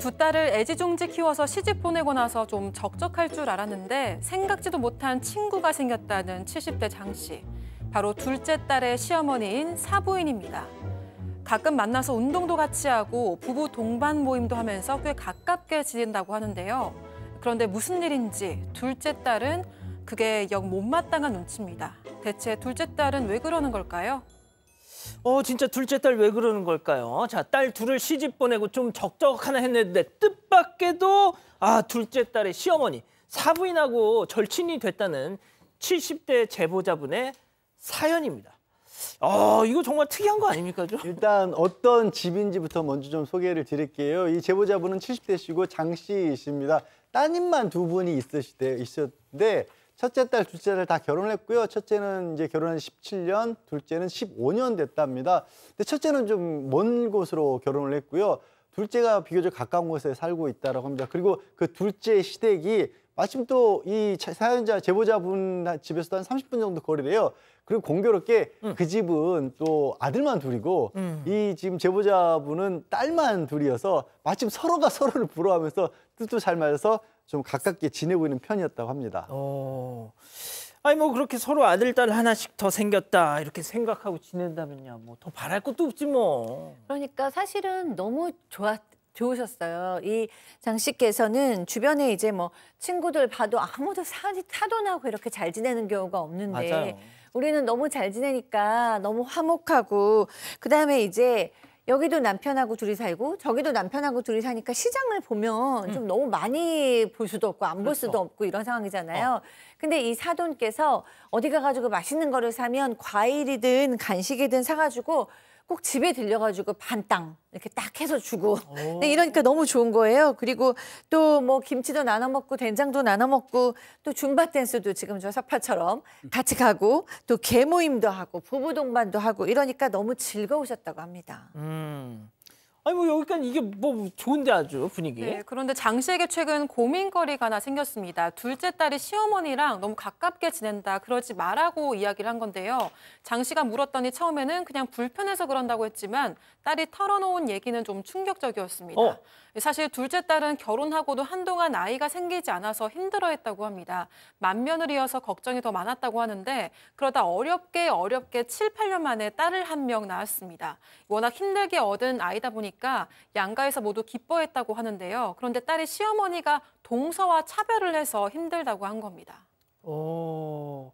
두 딸을 애지중지 키워서 시집 보내고 나서 좀 적적할 줄 알았는데 생각지도 못한 친구가 생겼다는 70대 장 씨. 바로 둘째 딸의 시어머니인 사부인입니다. 가끔 만나서 운동도 같이 하고 부부 동반 모임도 하면서 꽤 가깝게 지낸다고 하는데요. 그런데 무슨 일인지 둘째 딸은 그게 영 못마땅한 눈치입니다. 대체 둘째 딸은 왜 그러는 걸까요? 어 진짜 둘째 딸 왜 그러는 걸까요? 자 딸 둘을 시집 보내고 좀 적적하나 했는데 뜻밖에도 아 둘째 딸의 시어머니 사부인하고 절친이 됐다는 70대 제보자분의 사연입니다. 아, 이거 정말 특이한 거 아닙니까? 좀? 일단 어떤 집인지부터 먼저 좀 소개를 드릴게요. 이 제보자분은 70대시고 장씨이십니다. 따님만 두 분이 있으시대, 있었는데 첫째 딸, 둘째 딸 다 결혼했고요. 첫째는 이제 결혼한 17년, 둘째는 15년 됐답니다. 근데 첫째는 좀 먼 곳으로 결혼을 했고요. 둘째가 비교적 가까운 곳에 살고 있다고 합니다. 그리고 그 둘째 시댁이 마침 또 이 사연자 제보자분 집에서도 한 30분 정도 거리래요. 그리고 공교롭게 음. 그 집은 또 아들만 둘이고 음. 이 지금 제보자분은 딸만 둘이어서 마침 서로가 서로를 부러워하면서 뜻도 잘 맞아서 좀 가깝게 지내고 있는 편이었다고 합니다. 어... 아니 뭐 그렇게 서로 아들 딸 하나씩 더 생겼다 이렇게 생각하고 지낸다면요 뭐더 바랄 것도 없지 뭐. 그러니까 사실은 너무 좋았. 좋으셨어요. 이 장씨께서는 주변에 이제 뭐 친구들 봐도 아무도 사, 사돈하고 이렇게 잘 지내는 경우가 없는데 맞아요. 우리는 너무 잘 지내니까 너무 화목하고 그다음에 이제 여기도 남편하고 둘이 살고 저기도 남편하고 둘이 사니까 시장을 보면 음. 좀 너무 많이 볼 수도 없고 안볼 그렇죠. 수도 그렇죠. 없고 이런 상황이잖아요. 어. 근데 이 사돈께서 어디 가가지고 맛있는 거를 사면 과일이든 간식이든 사가지고 꼭 집에 들려가지고 반땅 이렇게 딱 해서 주고 어. 근데 이러니까 너무 좋은 거예요. 그리고 또 뭐 김치도 나눠 먹고 된장도 나눠 먹고 또 줌바 댄스도 지금 저 사파처럼 같이 가고 또 개모임도 하고 부부 동반도 하고 이러니까 너무 즐거우셨다고 합니다. 음. 아니 뭐 여기까지 이게 뭐 좋은데 아주 분위기. 네, 그런데 장 씨에게 최근 고민거리가 하나 생겼습니다. 둘째 딸이 시어머니랑 너무 가깝게 지낸다. 그러지 말라고 이야기를 한 건데요. 장 씨가 물었더니 처음에는 그냥 불편해서 그런다고 했지만 딸이 털어놓은 얘기는 좀 충격적이었습니다. 어. 사실 둘째 딸은 결혼하고도 한동안 아이가 생기지 않아서 힘들어했다고 합니다. 만며을이어서 걱정이 더 많았다고 하는데 그러다 어렵게 어렵게 7, 8년 만에 딸을 한 명 낳았습니다. 워낙 힘들게 얻은 아이다 보니까 양가에서 모두 기뻐했다고 하는데요. 그런데 딸이 시어머니가 동서와 차별을 해서 힘들다고 한 겁니다. 어,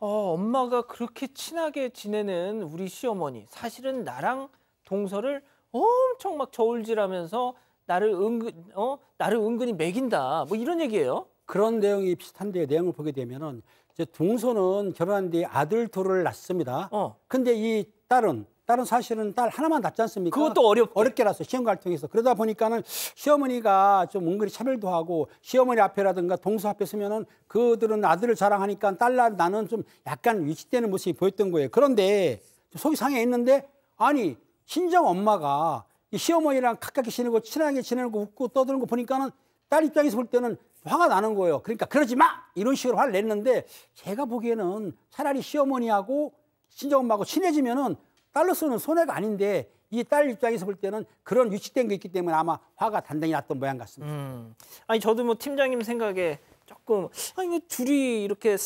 어, 엄마가 그렇게 친하게 지내는 우리 시어머니 사실은 나랑 동서를 엄청 막 저울질하면서 나를 은근 어 나를 은근히 매긴다 뭐 이런 얘기예요. 그런 내용이 비슷한데 내용을 보게 되면은 이제 동서는 결혼한 뒤 아들 둘을 낳습니다. 어. 근데 이 딸은 딸은 사실은 딸 하나만 낳지 않습니까? 그것도 어렵 어렵게 낳았어요. 시험 갈등에서. 그러다 보니까는 시어머니가 좀 은근히 차별도 하고 시어머니 앞에라든가 동서 앞에 서면은 그들은 아들을 자랑하니까 딸 나는 좀 약간 위치되는 모습이 보였던 거예요. 그런데 속이 상해 있는데 아니, 친정 엄마가 시어머니랑 가깝게 지내고 친하게 지내고 웃고 떠드는 거 보니까는 딸 입장에서 볼 때는 화가 나는 거예요. 그러니까 그러지 마! 이런 식으로 화를 냈는데 제가 보기에는 차라리 시어머니하고 친정엄마하고 친해지면은 딸로서는 손해가 아닌데 이 딸 입장에서 볼 때는 그런 위치된게 있기 때문에 아마 화가 단단히 났던 모양 같습니다. 음. 아니 저도 뭐 팀장님 생각에 조금 아니 뭐 둘이 이렇게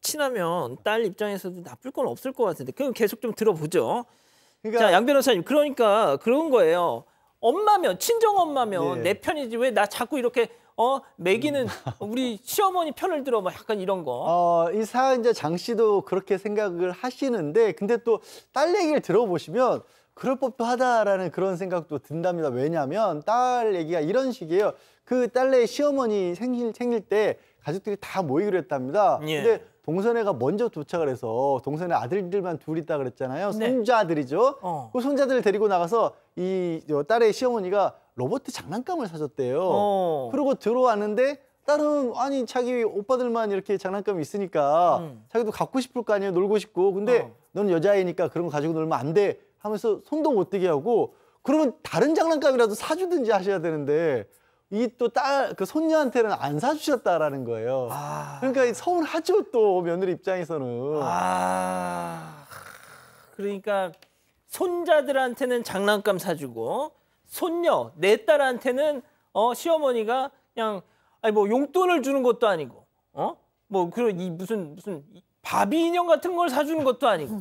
친하면 딸 입장에서도 나쁠 건 없을 것 같은데 그럼 계속 좀 들어보죠. 그러니까... 자, 양 변호사님 그러니까 그런 거예요. 엄마면 친정 엄마면 예. 내 편이지 왜 나 자꾸 이렇게 어 매기는 음. 우리 시어머니 편을 들어 막 뭐 약간 이런 거. 어이 사안 이제 장 씨도 그렇게 생각을 하시는데 근데 또 딸 얘기를 들어보시면 그럴 법도 하다라는 그런 생각도 든답니다. 왜냐하면 딸 얘기가 이런 식이에요. 그 딸의 시어머니 생일 생일 때 가족들이 다 모이기로 했답니다. 예. 근데 동선애가 먼저 도착을 해서 동선애 아들들만 둘 있다 그랬잖아요. 네. 손자들이죠. 어. 그 손자들을 데리고 나가서 이 딸의 시어머니가 로봇 장난감을 사줬대요. 어. 그리고 들어왔는데 딸은 아니 자기 오빠들만 이렇게 장난감이 있으니까 음. 자기도 갖고 싶을 거 아니에요. 놀고 싶고. 근데 어. 넌 여자애니까 그런 거 가지고 놀면 안 돼. 하면서 손도 못 대게 하고 그러면 다른 장난감이라도 사주든지 하셔야 되는데 이또딸그 손녀한테는 안 사주셨다라는 거예요. 아... 그러니까 서운하죠 또 며느리 입장에서는. 아 그러니까 손자들한테는 장난감 사주고 손녀 내 딸한테는 어 시어머니가 그냥 아니 뭐 용돈을 주는 것도 아니고 어 뭐 그런 이 무슨 무슨 바비 인형 같은 걸 사주는 것도 아니고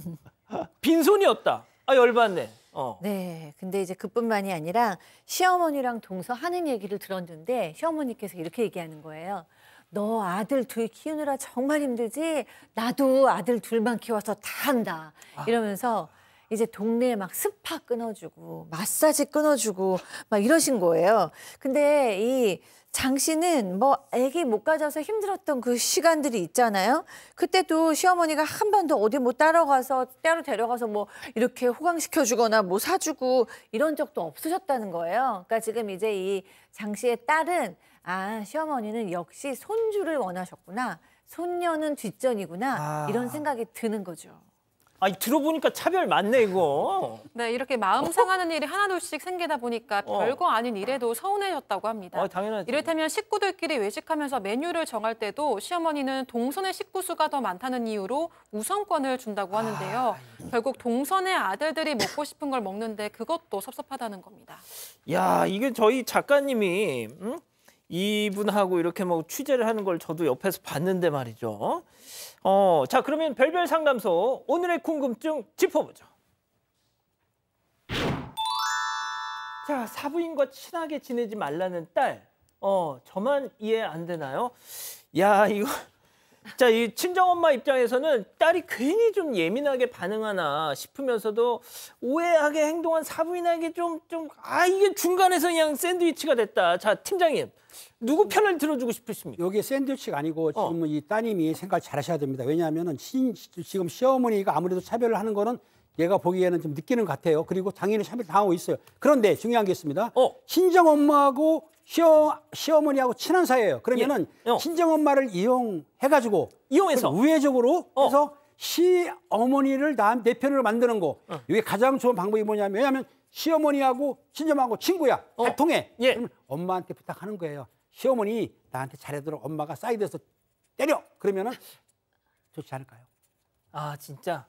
빈손이 었다아 열받네. 어. 네. 근데 이제 그뿐만이 아니라 시어머니랑 동서하는 얘기를 들었는데 시어머니께서 이렇게 얘기하는 거예요. 너 아들 둘 키우느라 정말 힘들지? 나도 아들 둘만 키워서 다 한다. 아. 이러면서 이제 동네에 막 스파 끊어주고 마사지 끊어주고 막 이러신 거예요. 근데 이장 씨는 뭐애기못 가져서 힘들었던 그 시간들이 있잖아요. 그때도 시어머니가 한 번도 어디 뭐 따라가서 따로 데려가서 뭐 이렇게 호강시켜 주거나 뭐 사주고 이런 적도 없으셨다는 거예요. 그러니까 지금 이제 이 장 씨의 딸은 아 시어머니는 역시 손주를 원하셨구나. 손녀는 뒷전이구나 아... 이런 생각이 드는 거죠. 아 들어보니까 차별 맞네 이거. 네 이렇게 마음 어? 상하는 일이 하나둘씩 생기다 보니까 어. 별거 아닌 일에도 서운해졌다고 합니다. 아, 당연하지. 이를테면 식구들끼리 외식하면서 메뉴를 정할 때도 시어머니는 동선의 식구 수가 더 많다는 이유로 우선권을 준다고 아, 하는데요. 아... 결국 동선의 아들들이 먹고 싶은 걸 먹는데 그것도 섭섭하다는 겁니다. 야 이게 저희 작가님이 응? 이분하고 이렇게 뭐 취재를 하는 걸 저도 옆에서 봤는데 말이죠. 어, 자 그러면 별별 상담소 오늘의 궁금증 짚어보죠. 자 사부인과 친하게 지내지 말라는 딸. 어 저만 이해 안 되나요? 야 이거 자, 이 친정엄마 입장에서는 딸이 괜히 좀 예민하게 반응하나 싶으면서도 오해하게 행동한 사부인에게 좀, 좀, 아, 이게 중간에서 그냥 샌드위치가 됐다. 자, 팀장님, 누구 편을 들어주고 싶으십니까? 여기 샌드위치가 아니고 지금 어. 이 따님이 생각 잘 하셔야 됩니다. 왜냐하면 은 지금 시어머니가 아무래도 차별을 하는 거는 얘가 보기에는 좀 느끼는 것 같아요. 그리고 당연히 샵을 당하고 있어요. 그런데 중요한 게 있습니다. 어. 친정 엄마하고 시어, 시어머니하고 친한 사이예요. 그러면은 예. 어. 친정 엄마를 이용해가지고 이용해서 우회적으로 어. 해서 시어머니를 나내 편으로 만드는 거. 어. 이게 가장 좋은 방법이 뭐냐면 왜냐하면 시어머니하고 친정하고 친구야 잘 어. 통해. 예. 그러면 엄마한테 부탁하는 거예요. 시어머니 나한테 잘해도록 엄마가 사이드에서 때려. 그러면은 좋지 않을까요? 아 진짜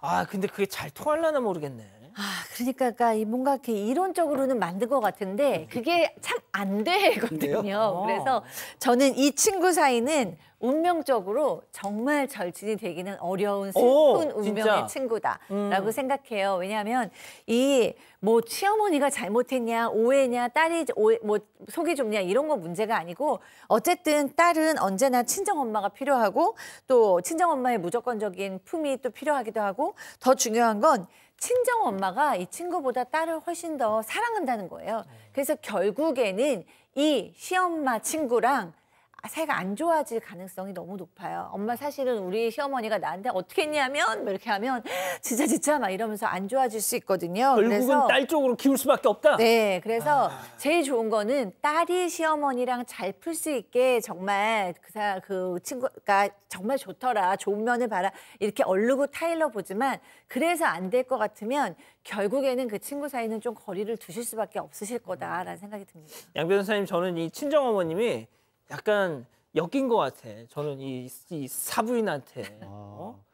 아 근데 그게 잘 통할라나 모르겠네. 아, 그러니까, 그러니까 뭔가 이렇게 이론적으로는 만든 것 같은데 그게 참 안 되거든요. 어. 그래서 저는 이 친구 사이는 운명적으로 정말 절친이 되기는 어려운 슬픈 오, 운명의 진짜. 친구다라고 음. 생각해요. 왜냐하면 이 뭐 시어머니가 잘못했냐, 오해냐, 딸이 오해, 뭐 속이 좁냐 이런 건 문제가 아니고 어쨌든 딸은 언제나 친정 엄마가 필요하고 또 친정 엄마의 무조건적인 품이 또 필요하기도 하고 더 중요한 건 친정 엄마가 이 친구보다 딸을 훨씬 더 사랑한다는 거예요. 그래서 결국에는 이 시엄마 친구랑 아, 사이가 안 좋아질 가능성이 너무 높아요. 엄마 사실은 우리 시어머니가 나한테 어떻게 했냐면 뭐 이렇게 하면 진짜 진짜 막 이러면서 안 좋아질 수 있거든요. 결국은 그래서, 딸 쪽으로 키울 수밖에 없다. 네, 그래서 아... 제일 좋은 거는 딸이 시어머니랑 잘 풀 수 있게 정말 그그 그 친구가 정말 좋더라, 좋은 면을 봐라 이렇게 얼르고 타일러 보지만 그래서 안 될 것 같으면 결국에는 그 친구 사이는 좀 거리를 두실 수밖에 없으실 거다라는 생각이 듭니다. 양 변호사님 저는 이 친정 어머님이 약간 엮인 것 같아. 저는 이, 이 사부인한테. 아, 어?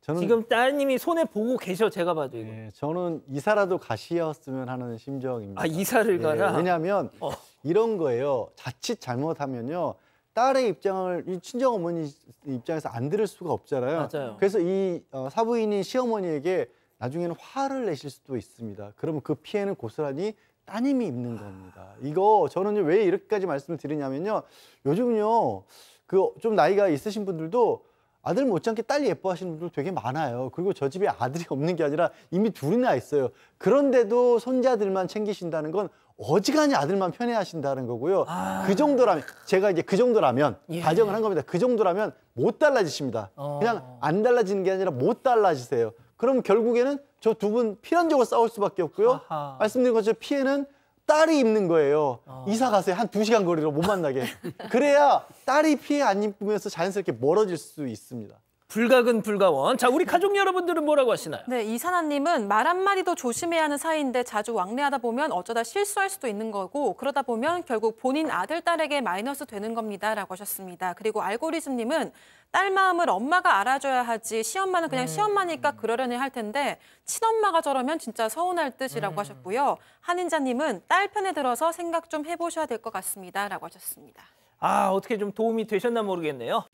저는 지금 따님이 손에 보고 계셔 제가 봐도 이거. 네, 저는 이사라도 가시었으면 하는 심정입니다. 아 이사를 네, 가라. 왜냐하면 어. 이런 거예요. 자칫 잘못하면요. 딸의 입장을 친정 어머니 입장에서 안 들을 수가 없잖아요. 맞아요. 그래서 이 어, 사부인인 시어머니에게 나중에는 화를 내실 수도 있습니다. 그러면 그 피해는 고스란히 따님이 입는 겁니다. 이거 저는 왜 이렇게까지 말씀을 드리냐면요. 요즘은요. 그 좀 나이가 있으신 분들도 아들 못지않게 딸 예뻐하시는 분들 되게 많아요. 그리고 저 집에 아들이 없는 게 아니라 이미 둘이나 있어요. 그런데도 손자들만 챙기신다는 건 어지간히 아들만 편애하신다는 거고요. 아... 그 정도라면 제가 이제 그 정도라면 예. 가정을 한 겁니다. 그 정도라면 못 달라지십니다. 어... 그냥 안 달라지는 게 아니라 못 달라지세요. 그러면 결국에는 저 두 분 필연적으로 싸울 수밖에 없고요. 아하. 말씀드린 것처럼 피해는 딸이 입는 거예요. 어. 이사 가세요. 한 두시간 거리로 못 만나게. 그래야 딸이 피해 안 입으면서 자연스럽게 멀어질 수 있습니다. 불가근 불가원. 자, 우리 가족 여러분들은 뭐라고 하시나요? 네, 이사나님은 말 한마디도 조심해야 하는 사이인데 자주 왕래하다 보면 어쩌다 실수할 수도 있는 거고 그러다 보면 결국 본인 아들, 딸에게 마이너스 되는 겁니다. 라고 하셨습니다. 그리고 알고리즘님은 딸 마음을 엄마가 알아줘야 하지 시엄마는 그냥 음. 시엄마니까 그러려니 할 텐데 친엄마가 저러면 진짜 서운할 듯이라고 음. 하셨고요. 한인자님은 딸 편에 들어서 생각 좀 해보셔야 될 것 같습니다라고 하셨습니다. 아 어떻게 좀 도움이 되셨나 모르겠네요.